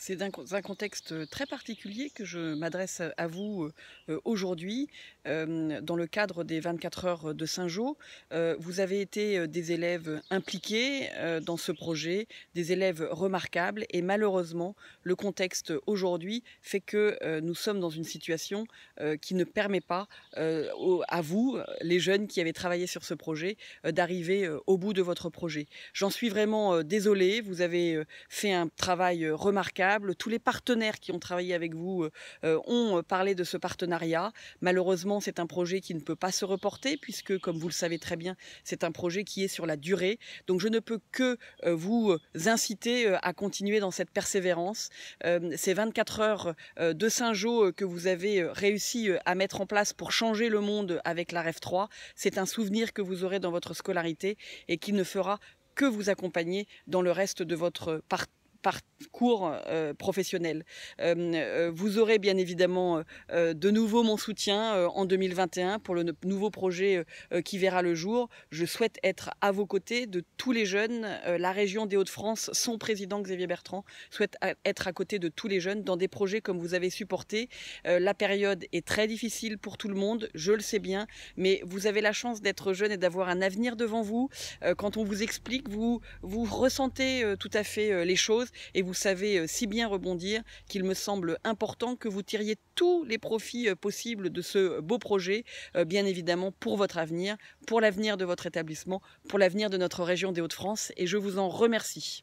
C'est dans un contexte euh, très particulier que je m'adresse à vous euh, euh, aujourd'hui, dans le cadre des 24 heures de Saint-Jean. Vous avez été des élèves impliqués dans ce projet, des élèves remarquables, et malheureusement, le contexte aujourd'hui fait que nous sommes dans une situation qui ne permet pas à vous, les jeunes qui avez travaillé sur ce projet, d'arriver au bout de votre projet. J'en suis vraiment désolée, vous avez fait un travail remarquable tous les partenaires qui ont travaillé avec vous euh, euh, ont euh, parlé de ce partenariat. Malheureusement, c'est un projet qui ne peut pas se reporter puisque, comme vous le savez très bien, c'est un projet qui est sur la durée. Donc, je ne peux que vous inciter à continuer dans cette persévérance. Ces 24 heures de Saint-Jean que vous avez réussi à mettre en place pour changer le monde avec la REF3, c'est un souvenir que vous aurez dans votre scolarité et qui ne fera que vous accompagner dans le reste de votre partenariat parcours euh, professionnel. Euh, euh, vous aurez bien évidemment de nouveau mon soutien en 2021 pour le nouveau projet qui verra le jour. Je souhaite être à vos côtés de tous les jeunes. la région des Hauts-de-France, son président Xavier Bertrand souhaite être à côté de tous les jeunes dans des projets comme vous avez supporté. la période est très difficile pour tout le monde, je le sais bien, mais vous avez la chance d'être jeune et d'avoir un avenir devant vous. quand on vous explique, vous, vous ressentez tout à fait les choses et vous savez euh, si bien rebondir qu'il me semble important que vous tiriez tous les profits euh, possibles de ce beau projet, euh, bien évidemment pour votre avenir, pour l'avenir de votre établissement, pour l'avenir de notre région des Hauts-de-France et je vous en remercie.